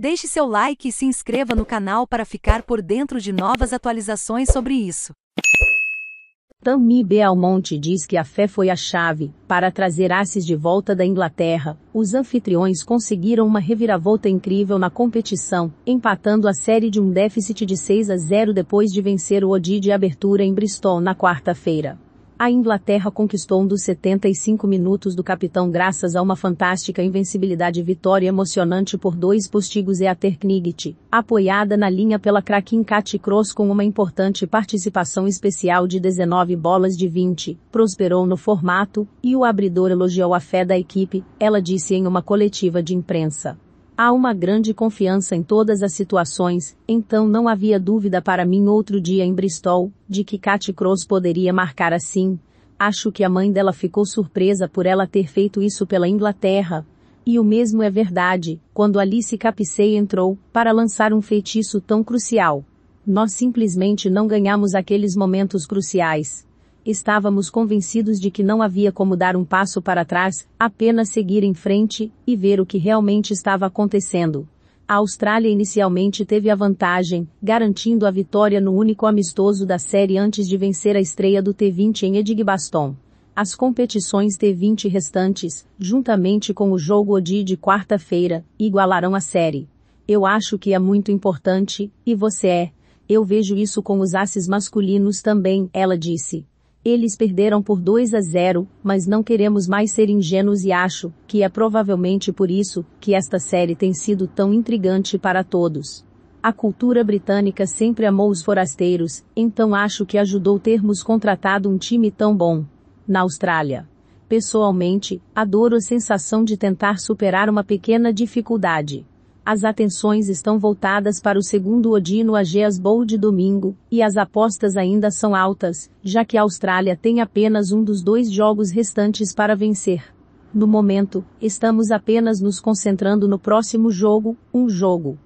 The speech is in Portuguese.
Deixe seu like e se inscreva no canal para ficar por dentro de novas atualizações sobre isso. Tammy Belmonte diz que a fé foi a chave para trazer Assis de volta da Inglaterra. Os anfitriões conseguiram uma reviravolta incrível na competição, empatando a série de um déficit de 6 a 0 depois de vencer o Odi de abertura em Bristol na quarta-feira. A Inglaterra conquistou um dos 75 minutos do capitão graças a uma fantástica invencibilidade e vitória emocionante por dois postigos e a Terknigit, apoiada na linha pela Kraken Cat Cross com uma importante participação especial de 19 bolas de 20, prosperou no formato, e o abridor elogiou a fé da equipe, ela disse em uma coletiva de imprensa. Há uma grande confiança em todas as situações, então não havia dúvida para mim outro dia em Bristol, de que Cathy Cross poderia marcar assim. Acho que a mãe dela ficou surpresa por ela ter feito isso pela Inglaterra. E o mesmo é verdade, quando Alice Capicei entrou, para lançar um feitiço tão crucial. Nós simplesmente não ganhamos aqueles momentos cruciais estávamos convencidos de que não havia como dar um passo para trás, apenas seguir em frente e ver o que realmente estava acontecendo. A Austrália inicialmente teve a vantagem, garantindo a vitória no único amistoso da série antes de vencer a estreia do T20 em Edgbaston. As competições T20 restantes, juntamente com o jogo ODI de quarta-feira, igualarão a série. Eu acho que é muito importante, e você é. Eu vejo isso com os asses masculinos também, ela disse. Eles perderam por 2 a 0, mas não queremos mais ser ingênuos e acho que é provavelmente por isso que esta série tem sido tão intrigante para todos. A cultura britânica sempre amou os forasteiros, então acho que ajudou termos contratado um time tão bom. Na Austrália. Pessoalmente, adoro a sensação de tentar superar uma pequena dificuldade. As atenções estão voltadas para o segundo Odino Ageas Bowl de domingo, e as apostas ainda são altas, já que a Austrália tem apenas um dos dois jogos restantes para vencer. No momento, estamos apenas nos concentrando no próximo jogo, um jogo.